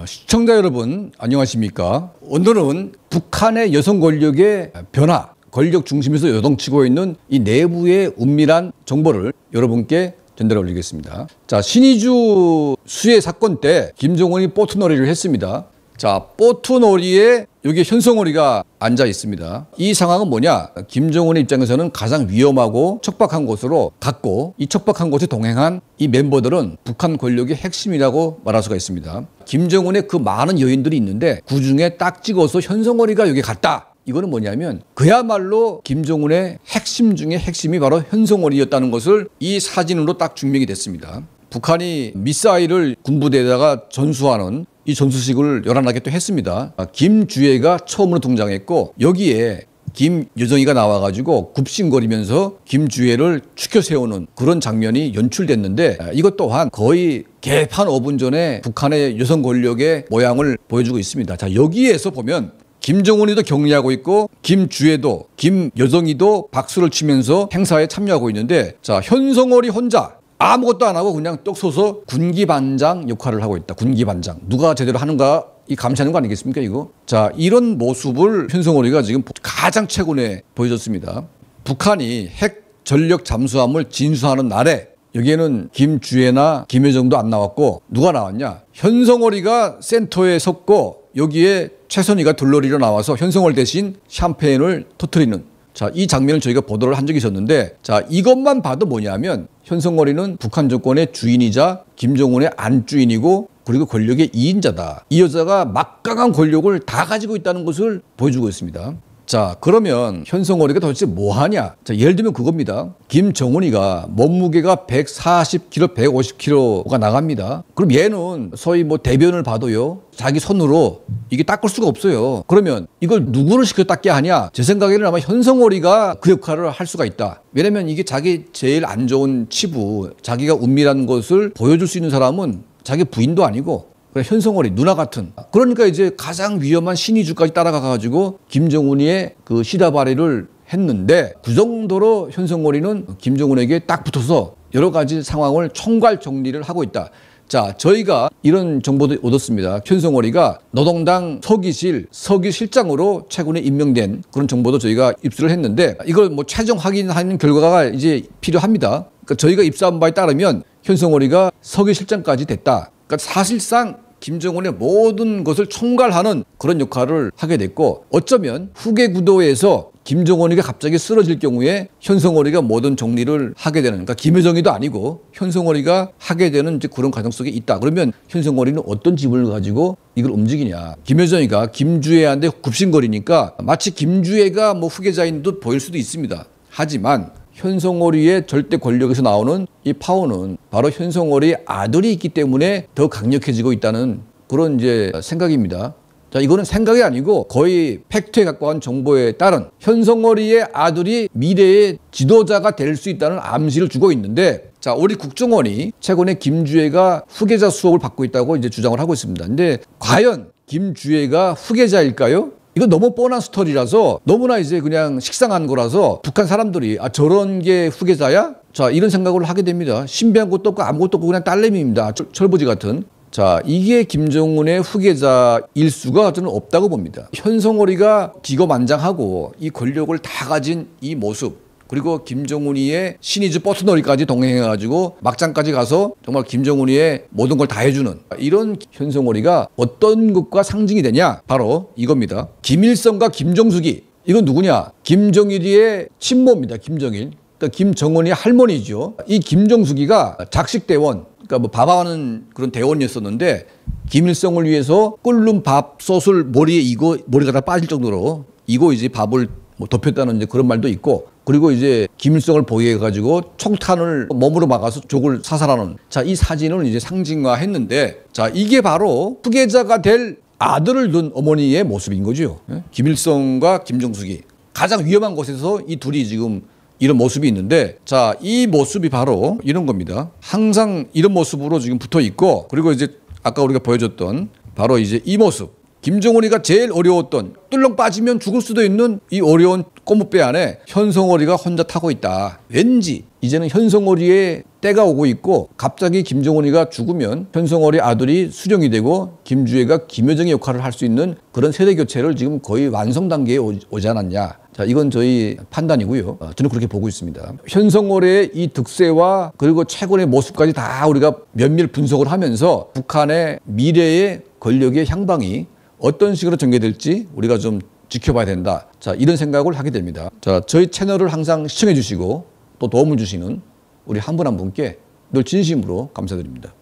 아, 시청자 여러분 안녕하십니까 오늘은 북한의 여성 권력의 변화 권력 중심에서 요동치고 있는 이 내부의 은밀한 정보를 여러분께 전달해 올리겠습니다 자 신의주 수혜 사건 때 김정은이 보트놀이를 했습니다 자, 뽀트놀이에 여기 현성오리가 앉아 있습니다. 이 상황은 뭐냐? 김정은의 입장에서는 가장 위험하고 척박한 곳으로 갔고 이 척박한 곳에 동행한 이 멤버들은 북한 권력의 핵심이라고 말할 수가 있습니다. 김정은의 그 많은 여인들이 있는데 그 중에 딱 찍어서 현성오리가 여기 갔다. 이거는 뭐냐면 그야말로 김정은의 핵심 중에 핵심이 바로 현성월이었다는 것을 이 사진으로 딱 증명이 됐습니다. 북한이 미사일을 군부대에다가 전수하는 이 전수식을 열안하게 또 했습니다. 아, 김주애가 처음으로 등장했고 여기에 김여정이가 나와가지고 굽신거리면서 김주애를 추켜 세우는 그런 장면이 연출됐는데 아, 이것 또한 거의 개판 5분 전에 북한의 여성 권력의 모양을 보여주고 있습니다. 자 여기에서 보면 김정은이도 격리하고 있고 김주애도 김여정이도 박수를 치면서 행사에 참여하고 있는데 자 현성월이 혼자 아무것도 안 하고 그냥 떡 서서 군기반장 역할을 하고 있다. 군기반장. 누가 제대로 하는가 이 감시하는 거 아니겠습니까 이거? 자 이런 모습을 현성월이가 지금 가장 최근에 보여줬습니다. 북한이 핵 전력 잠수함을 진수하는 날에 여기에는 김주애나 김여정도 안 나왔고 누가 나왔냐? 현성월이가 센터에 섰고 여기에 최선희가 돌러리로 나와서 현성월 대신 샴페인을 터트리는 자, 이 장면을 저희가 보도를 한 적이 있었는데 자, 이것만 봐도 뭐냐면 현성거리는 북한 정권의 주인이자 김정은의 안주인이고 그리고 권력의 이인자다이 여자가 막강한 권력을 다 가지고 있다는 것을 보여주고 있습니다. 자, 그러면 현성원이가 도대체 뭐 하냐? 자, 예를 들면 그겁니다. 김정은이가 몸무게가 140kg, 150kg가 나갑니다. 그럼 얘는 소위 뭐 대변을 봐도요. 자기 손으로 이게 닦을 수가 없어요. 그러면 이걸 누구를 시켜 닦게 하냐? 제 생각에는 아마 현성월이가 그 역할을 할 수가 있다. 왜냐면 이게 자기 제일 안 좋은 치부, 자기가 은밀한 것을 보여줄 수 있는 사람은 자기 부인도 아니고 그러니까 현성월이 누나 같은 그러니까 이제 가장 위험한 신의주까지 따라가 가지고 김정은이의 그시다바리를 했는데 그 정도로 현성월이는 김정은에게 딱 붙어서 여러 가지 상황을 총괄 정리를 하고 있다. 자, 저희가 이런 정보도 얻었습니다. 현성월이가 노동당 서기실, 서기실장으로 최근에 임명된 그런 정보도 저희가 입수를 했는데 이걸 뭐 최종 확인하는 결과가 이제 필요합니다. 그러니까 저희가 입수한 바에 따르면 현성월이가 서기실장까지 됐다. 그러니까 사실상 김정은의 모든 것을 총괄하는 그런 역할을 하게 됐고 어쩌면 후계 구도에서 김정은이가 갑자기 쓰러질 경우에 현성월이가 모든 정리를 하게 되는 그러니까 김여정이도 아니고 현성월이가 하게 되는 이제 그런 가정 속에 있다. 그러면 현성월이는 어떤 집을 가지고 이걸 움직이냐. 김여정이가 김주애한테 굽신거리니까 마치 김주애가 뭐 후계자인 듯 보일 수도 있습니다. 하지만 현성오리의 절대 권력에서 나오는 이 파워는 바로 현성오리의 아들이 있기 때문에 더 강력해지고 있다는 그런 이제 생각입니다. 자, 이거는 생각이 아니고 거의 팩트에 가까운 정보에 따른 현성오리의 아들이 미래의 지도자가 될 수 있다는 암시를 주고 있는데 자, 우리 국정원이 최근에 김주혜가 후계자 수업을 받고 있다고 이제 주장을 하고 있습니다. 근데 과연 김주혜가 후계자일까요? 이건 너무 뻔한 스토리라서 너무나 이제 그냥 식상한 거라서 북한 사람들이 아 저런 게 후계자야? 자 이런 생각을 하게 됩니다. 신비한 것도 없고 아무것도 없고 그냥 딸내미입니다. 아, 철, 부지 같은. 자 이게 김정은의 후계자일 수가 저는 없다고 봅니다. 현성월이가 기거만장하고 이 권력을 다 가진 이 모습 그리고 김정은이의 신이즈 버스 놀이까지 동행해가지고 막장까지 가서 정말 김정은이의 모든 걸 다 해주는 이런 현송월리가 어떤 것과 상징이 되냐 바로 이겁니다. 김일성과 김정숙이 이건 누구냐? 김정일이의 친모입니다. 김정일. 그러니까 김정은이 할머니죠. 이 김정숙이가 작식 대원, 그러니까 뭐 밥하는 그런 대원이었었는데 김일성을 위해서 끓는 밥솥을 머리에 이거 머리가 다 빠질 정도로 이거 이제 밥을 뭐 덮였다는 이제 그런 말도 있고 그리고 이제 김일성을 보위해 가지고 총탄을 몸으로 막아서 족을 사살하는 자 이 사진을 이제 상징화했는데 자 이게 바로 후계자가 될 아들을 둔 어머니의 모습인 거죠. 예? 김일성과 김정숙이 가장 위험한 곳에서 이 둘이 지금 이런 모습이 있는데 자 이 모습이 바로 이런 겁니다. 항상 이런 모습으로 지금 붙어 있고 그리고 이제 아까 우리가 보여줬던 바로 이제 이 모습 김정은이가 제일 어려웠던 뚫렁 빠지면 죽을 수도 있는 이 어려운 꼬무배 안에 현성월이가 혼자 타고 있다. 왠지 이제는 현성월이의 때가 오고 있고 갑자기 김정은이가 죽으면 현성월이 아들이 수령이 되고 김주애가 김여정의 역할을 할 수 있는 그런 세대 교체를 지금 거의 완성 단계에 오지 않았냐. 자, 이건 저희 판단이고요. 어, 저는 그렇게 보고 있습니다. 현성월의 이 득세와 그리고 최근의 모습까지 다 우리가 면밀 분석을 하면서 북한의 미래의 권력의 향방이 어떤 식으로 전개될지 우리가 좀 지켜봐야 된다. 자, 이런 생각을 하게 됩니다. 자, 저희 채널을 항상 시청해 주시고 또 도움을 주시는 우리 한 분한 한 분께 늘 진심으로 감사드립니다.